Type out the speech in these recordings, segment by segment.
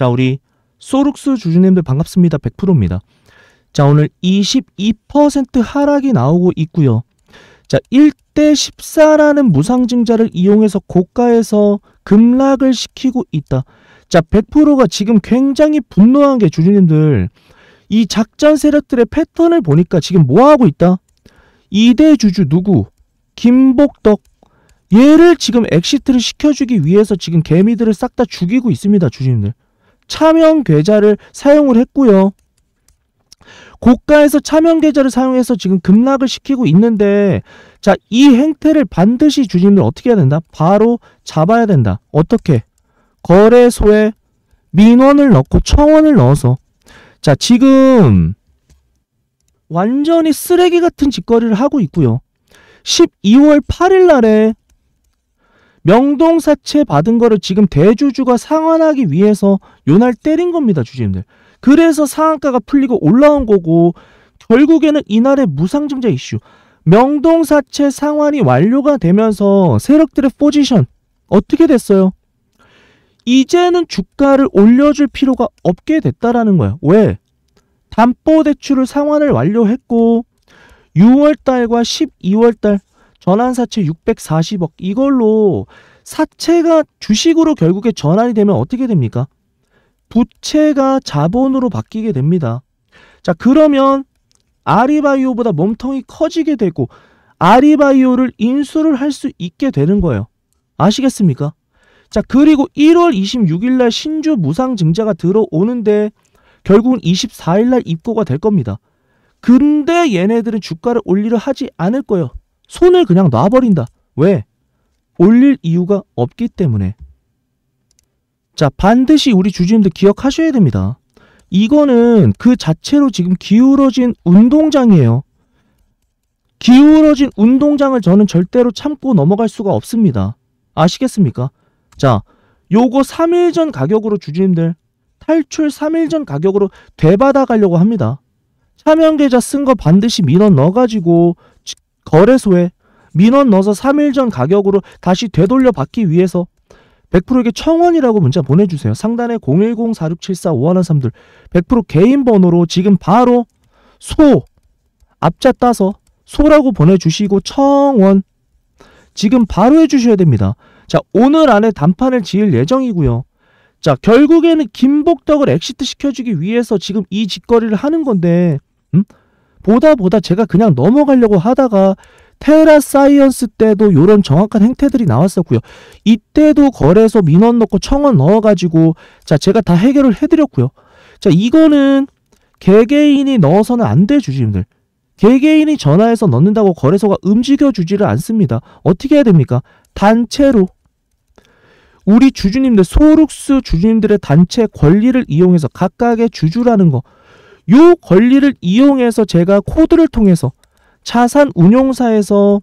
자, 우리 소룩스 주주님들 반갑습니다. 100%입니다. 자, 오늘 22% 하락이 나오고 있고요. 자, 1대 14라는 무상증자를 이용해서 고가에서 급락을 시키고 있다. 자, 100%가 지금 굉장히 분노한 게 주주님들 이 작전 세력들의 패턴을 보니까 지금 뭐하고 있다? 2대 주주 누구? 김복덕 얘를 지금 엑시트를 시켜주기 위해서 지금 개미들을 싹 다 죽이고 있습니다 주주님들 차명 계좌를 사용을 했고요. 고가에서 차명 계좌를 사용해서 지금 급락을 시키고 있는데 자이 행태를 반드시 주님을 어떻게 해야 된다? 바로 잡아야 된다. 어떻게? 거래소에 민원을 넣고 청원을 넣어서 자 지금 완전히 쓰레기 같은 짓거리를 하고 있고요. 12월 8일 날에 명동사채 받은 거를 지금 대주주가 상환하기 위해서 요 날 때린 겁니다. 주주님들. 그래서 상한가가 풀리고 올라온 거고 결국에는 이날의 무상증자 이슈 명동사채 상환이 완료가 되면서 세력들의 포지션 어떻게 됐어요? 이제는 주가를 올려줄 필요가 없게 됐다라는 거야. 왜? 담보대출을 상환을 완료했고 6월달과 12월달 전환사채 640억 이걸로 사채가 주식으로 결국에 전환이 되면 어떻게 됩니까? 부채가 자본으로 바뀌게 됩니다. 자 그러면 아리바이오보다 몸통이 커지게 되고 아리바이오를 인수를 할 수 있게 되는 거예요. 아시겠습니까? 자 그리고 1월 26일날 신주 무상증자가 들어오는데 결국은 24일날 입고가 될 겁니다. 근데 얘네들은 주가를 올리려 하지 않을 거예요. 손을 그냥 놔버린다. 왜? 올릴 이유가 없기 때문에. 자, 반드시 우리 주주님들 기억하셔야 됩니다. 이거는 그 자체로 지금 기울어진 운동장이에요. 기울어진 운동장을 저는 절대로 참고 넘어갈 수가 없습니다. 아시겠습니까? 자, 요거 3일 전 가격으로 주주님들 탈출 3일 전 가격으로 되받아 가려고 합니다. 참여계좌 쓴 거 반드시 민원 넣어가지고 거래소에 민원 넣어서 3일 전 가격으로 다시 되돌려 받기 위해서 100%에게 청원이라고 문자 보내주세요. 상단에 010-4674-5113들 100% 개인 번호로 지금 바로 소 앞자 따서 소라고 보내주시고 청원 지금 바로 해주셔야 됩니다. 자 오늘 안에 단판을 지을 예정이고요. 자 결국에는 김복덕을 엑시트 시켜주기 위해서 지금 이 짓거리를 하는 건데 음? 보다 보다 제가 그냥 넘어가려고 하다가 테라 사이언스 때도 이런 정확한 행태들이 나왔었고요. 이때도 거래소 민원 넣고 청원 넣어가지고 자 제가 다 해결을 해드렸고요. 자 이거는 개개인이 넣어서는 안 돼 주주님들. 개개인이 전화해서 넣는다고 거래소가 움직여주지를 않습니다. 어떻게 해야 됩니까? 단체로 우리 주주님들 소룩스 주주님들의 단체 권리를 이용해서 각각의 주주라는 거요 권리를 이용해서 제가 코드를 통해서 자산 운용사에서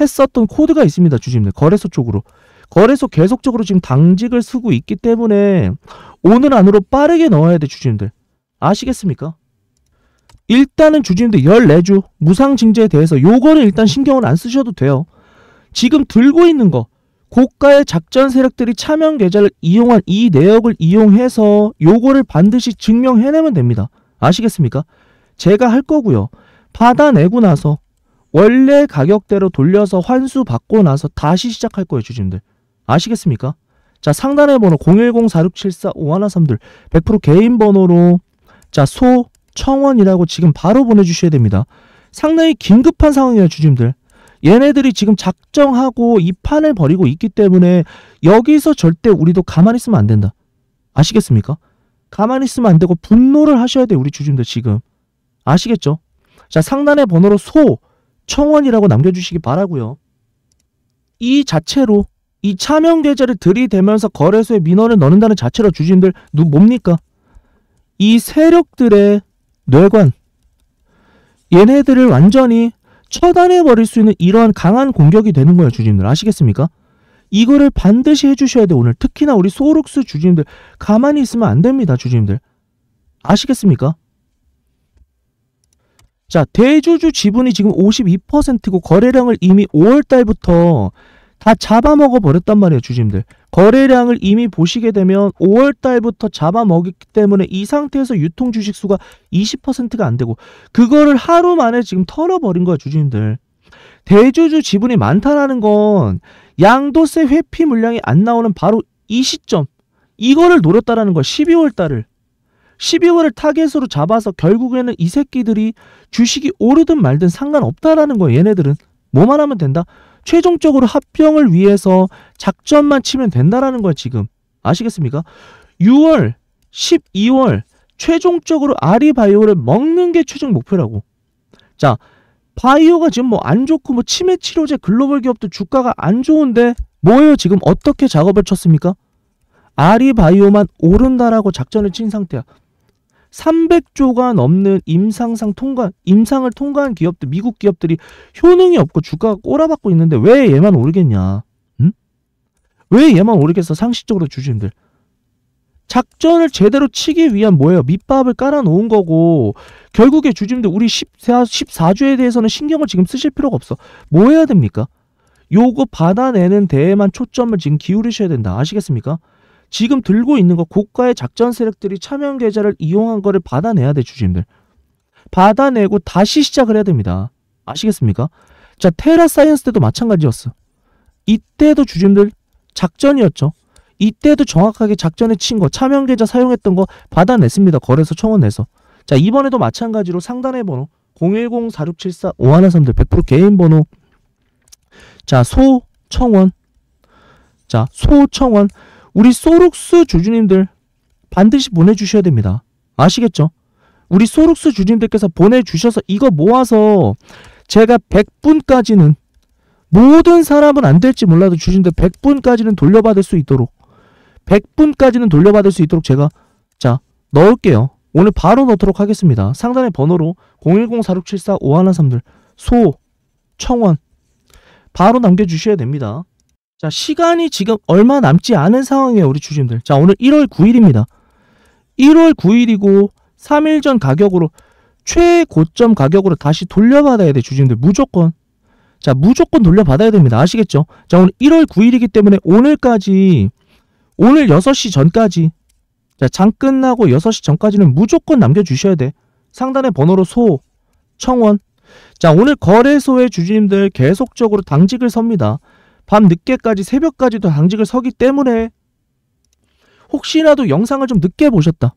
했었던 코드가 있습니다. 주주님 거래소 쪽으로 거래소 계속적으로 지금 당직을 쓰고 있기 때문에 오늘 안으로 빠르게 넣어야 돼 주주님들 아시겠습니까? 일단은 주주님들 14주 무상징제에 대해서 요거는 일단 신경을 안 쓰셔도 돼요. 지금 들고 있는 거 고가의 작전 세력들이 차명 계좌를 이용한 이 내역을 이용해서 요거를 반드시 증명해내면 됩니다. 아시겠습니까? 제가 할 거고요. 받아내고 나서 원래 가격대로 돌려서 환수 받고 나서 다시 시작할 거예요, 주주님들. 아시겠습니까? 자, 상단의 번호 010-4674-5131 100% 개인 번호로 자, 소, 청원이라고 지금 바로 보내주셔야 됩니다. 상당히 긴급한 상황이에요, 주주님들. 얘네들이 지금 작정하고 이 판을 벌이고 있기 때문에 여기서 절대 우리도 가만히 있으면 안 된다. 아시겠습니까? 가만히 있으면 안 되고 분노를 하셔야 돼요. 우리 주주님들 지금. 아시겠죠? 자, 상단의 번호로 소, 청원이라고 남겨주시기 바라고요. 이 자체로 이 차명 계좌를 들이대면서 거래소에 민원을 넣는다는 자체로 주주님들 누 뭡니까? 이 세력들의 뇌관 얘네들을 완전히 처단해 버릴 수 있는 이러한 강한 공격이 되는 거예요 주주님들 아시겠습니까? 이거를 반드시 해주셔야 돼 오늘 특히나 우리 소룩스 주주님들 가만히 있으면 안 됩니다 주주님들 아시겠습니까? 자 대주주 지분이 지금 52%고 거래량을 이미 5월달부터 다 잡아먹어 버렸단 말이에요 주주님들 거래량을 이미 보시게 되면 5월달부터 잡아먹기 때문에 이 상태에서 유통 주식수가 20%가 안되고 그거를 하루 만에 지금 털어버린 거야 주주님들 대주주 지분이 많다라는 건 양도세 회피 물량이 안 나오는 바로 이 시점 이거를 노렸다라는 거야 12월 달을 12월을 타겟으로 잡아서 결국에는 이 새끼들이 주식이 오르든 말든 상관없다라는 거야 얘네들은 뭐만 하면 된다 최종적으로 합병을 위해서 작전만 치면 된다라는 거야 지금 아시겠습니까 6월 12월 최종적으로 아리바이오를 먹는 게 최종 목표라고 자 바이오가 지금 뭐 안 좋고 뭐 치매 치료제 글로벌 기업도 주가가 안 좋은데 뭐예요 지금 어떻게 작업을 쳤습니까? 아리바이오만 오른다라고 작전을 친 상태야. 300조가 넘는 임상상 통과 임상을 통과한 기업들 미국 기업들이 효능이 없고 주가가 꼬라박고 있는데 왜 얘만 오르겠냐? 응? 왜 얘만 오르겠어 상식적으로 주주님들? 작전을 제대로 치기 위한 뭐예요? 밑밥을 깔아놓은 거고 결국에 주주들 우리 14, 주에 대해서는 신경을 지금 쓰실 필요가 없어. 뭐 해야 됩니까? 요거 받아내는 데에만 초점을 지금 기울이셔야 된다. 아시겠습니까? 지금 들고 있는 거 고가의 작전 세력들이 참여 계좌를 이용한 거를 받아내야 돼주주들 받아내고 다시 시작을 해야 됩니다. 아시겠습니까? 자 테라 사이언스 때도 마찬가지였어. 이때도 주주들 작전이었죠. 이때도 정확하게 작전에 친 거, 차명 계좌 사용했던 거 받아냈습니다. 거래소 청원에서. 자, 이번에도 마찬가지로 상단의 번호 010-4674-5131 100% 개인 번호 자, 소청원 자, 소청원 우리 소룩스 주주님들 반드시 보내주셔야 됩니다. 아시겠죠? 우리 소룩스 주주님들께서 보내주셔서 이거 모아서 제가 100분까지는 모든 사람은 안 될지 몰라도 주주님들 100분까지는 돌려받을 수 있도록 100분까지는 돌려받을 수 있도록 제가 자 넣을게요. 오늘 바로 넣도록 하겠습니다. 상단의 번호로 010-4674-5113들 소, 청원 바로 남겨주셔야 됩니다. 자 시간이 지금 얼마 남지 않은 상황이에요 우리 주주님들. 자 오늘 1월 9일입니다. 1월 9일이고 3일 전 가격으로 최고점 가격으로 다시 돌려받아야 돼 주주님들 무조건 자 무조건 돌려받아야 됩니다 아시겠죠 자 오늘 1월 9일이기 때문에 오늘까지 오늘 6시 전까지 자, 장 끝나고 6시 전까지는 무조건 남겨주셔야 돼. 상단의 번호로 소, 청원. 자, 오늘 거래소의 주주님들 계속적으로 당직을 섭니다. 밤 늦게까지 새벽까지도 당직을 서기 때문에 혹시라도 영상을 좀 늦게 보셨다.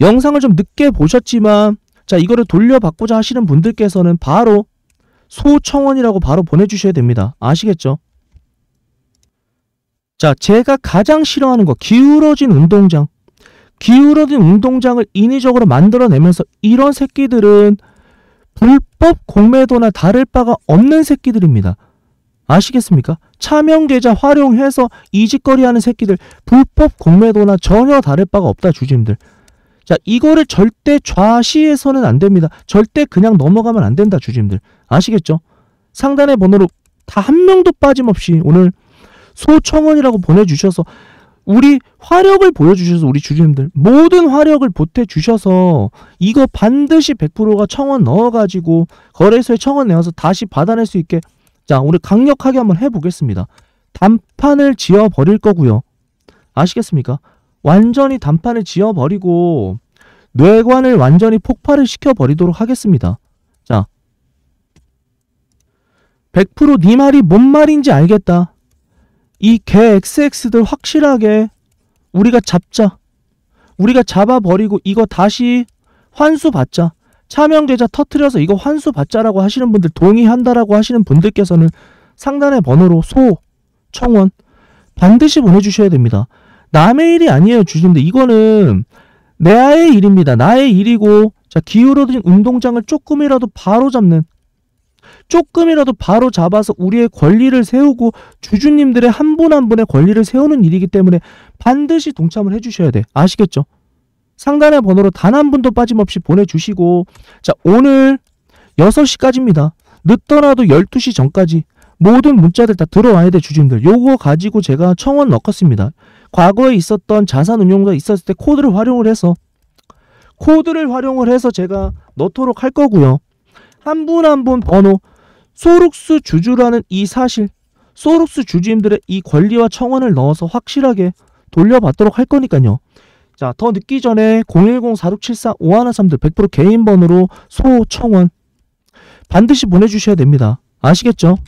영상을 좀 늦게 보셨지만 자 이거를 돌려받고자 하시는 분들께서는 바로 소청원이라고 바로 보내주셔야 됩니다. 아시겠죠? 자, 제가 가장 싫어하는 거 기울어진 운동장. 기울어진 운동장을 인위적으로 만들어내면서 이런 새끼들은 불법 공매도나 다를 바가 없는 새끼들입니다. 아시겠습니까? 차명 계좌 활용해서 이직거리 하는 새끼들 불법 공매도나 전혀 다를 바가 없다 주주님들. 자, 이거를 절대 좌시해서는 안 됩니다. 절대 그냥 넘어가면 안 된다 주주님들. 아시겠죠? 상단의 번호로 다 한 명도 빠짐없이 오늘 소청원이라고 보내주셔서 우리 화력을 보여주셔서 우리 주주님들 모든 화력을 보태주셔서 이거 반드시 100%가 청원 넣어가지고 거래소에 청원 내어서 다시 받아낼 수 있게 자 우리 강력하게 한번 해보겠습니다. 단판을 지어버릴 거고요. 아시겠습니까? 완전히 단판을 지어버리고 뇌관을 완전히 폭발을 시켜버리도록 하겠습니다. 자, 100%네 말이 뭔 말인지 알겠다. 이개 XX들 확실하게 우리가 잡자. 우리가 잡아버리고 이거 다시 환수 받자. 차명계좌 터트려서 이거 환수 받자라고 하시는 분들 동의한다라고 하시는 분들께서는 상단의 번호로 소, 청원 반드시 보내주셔야 됩니다. 남의 일이 아니에요 주주님들 이거는 내 아의 일입니다. 나의 일이고 자 기울어진 운동장을 조금이라도 바로 잡는 조금이라도 바로 잡아서 우리의 권리를 세우고 주주님들의 한 분 한 분의 권리를 세우는 일이기 때문에 반드시 동참을 해주셔야 돼. 아시겠죠? 상단의 번호로 단 한 분도 빠짐없이 보내주시고 자 오늘 6시까지입니다. 늦더라도 12시 전까지 모든 문자들 다 들어와야 돼 주주님들 요거 가지고 제가 청원 넣었습니다. 과거에 있었던 자산운용자 있었을 때 코드를 활용을 해서 코드를 활용을 해서 제가 넣도록 할 거고요. 한 분 한분 한분 번호 소룩스 주주라는 이 사실, 소룩스 주주님들의 이 권리와 청원을 넣어서 확실하게 돌려받도록 할 거니까요. 자, 더 늦기 전에 010-4674-5113들 100% 개인 번호로 소청원 반드시 보내주셔야 됩니다. 아시겠죠?